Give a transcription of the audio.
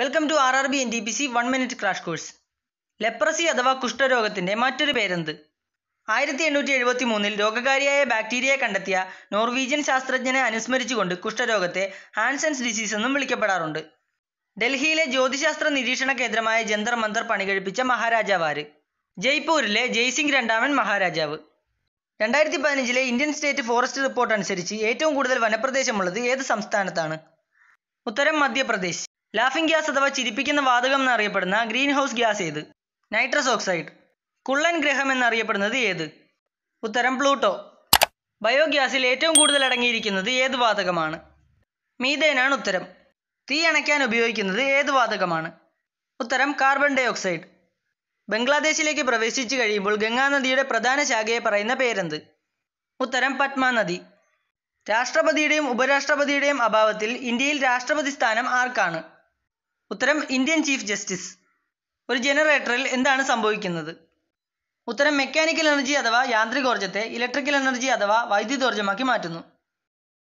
welcome to R R B N T P C one minute crash course leprosy അഥവാ കുഷ്ഠരോഗത്തിന്റെ മറ്റൊരു പേരെന്ത് ആയിരത്തി എണ്ണൂറ്റി എഴുപത്തി മൂന്നിൽ രോഗകാരിയായ ബാക്ടീരിയ കണ്ടെത്തിയ നോർവീജിയൻ ശാസ്ത്രജ്ഞനെ അനുസ്മരിച്ചുകൊണ്ട് കുഷ്ഠരോഗത്തെ ഹാൻസൻസ് ഡിസീസ് എന്നും വിളിക്കപ്പെടാറുണ്ട് ഡൽഹിയിലെ ജ്യോതിശാസ്ത്ര നിരീക്ഷണ കേന്ദ്രമായ ജന്തർ മന്തർ പണികഴിപ്പിച്ച മഹാരാജാവാര് ജയ്പൂരിലെ ജയ്സിംഗ് രണ്ടാമൻ മഹാരാജാവ് രണ്ടായിരത്തി പതിനഞ്ചിലെ ഇന്ത്യൻ സ്റ്റേറ്റ് ഫോറസ്റ്റ് റിപ്പോർട്ട് അനുസരിച്ച് ഏറ്റവും കൂടുതൽ വനപ്രദേശമുള്ളത് ഏത് സംസ്ഥാനത്താണ് ഉത്തരം മധ്യപ്രദേശ് ലാഫിംഗ് ഗ്യാസ് അഥവാ ചിരിപ്പിക്കുന്ന വാതകം എന്നറിയപ്പെടുന്ന ഗ്രീൻ ഹൗസ് ഗ്യാസ് ഏത് നൈട്രസ് ഓക്സൈഡ് കുള്ളൻ ഗ്രഹം എന്നറിയപ്പെടുന്നത് ഏത് ഉത്തരം പ്ലൂട്ടോ ബയോഗ്യാസിൽ ഏറ്റവും കൂടുതൽ അടങ്ങിയിരിക്കുന്നത് ഏത് വാതകമാണ് മീതേനാണ് ഉത്തരം തീ അണയ്ക്കാൻ ഉപയോഗിക്കുന്നത് ഏത് വാതകമാണ് ഉത്തരം കാർബൺ ഡൈ ഓക്സൈഡ് ബംഗ്ലാദേശിലേക്ക് പ്രവേശിച്ചു കഴിയുമ്പോൾ ഗംഗാനദിയുടെ പ്രധാന ശാഖയെ പറയുന്ന പേരെന്ത് ഉത്തരം പത്മ നദി രാഷ്ട്രപതിയുടെയും ഉപരാഷ്ട്രപതിയുടെയും അഭാവത്തിൽ ഇന്ത്യയിൽ രാഷ്ട്രപതി സ്ഥാനം ആർക്കാണ് ഉത്തരം ഇന്ത്യൻ ചീഫ് ജസ്റ്റിസ് ഒരു ജനറേറ്ററിൽ എന്താണ് സംഭവിക്കുന്നത് ഉത്തരം മെക്കാനിക്കൽ എനർജി അഥവാ യാന്ത്രികോർജ്ജത്തെ ഇലക്ട്രിക്കൽ എനർജി അഥവാ വൈദ്യുതോർജ്ജമാക്കി മാറ്റുന്നു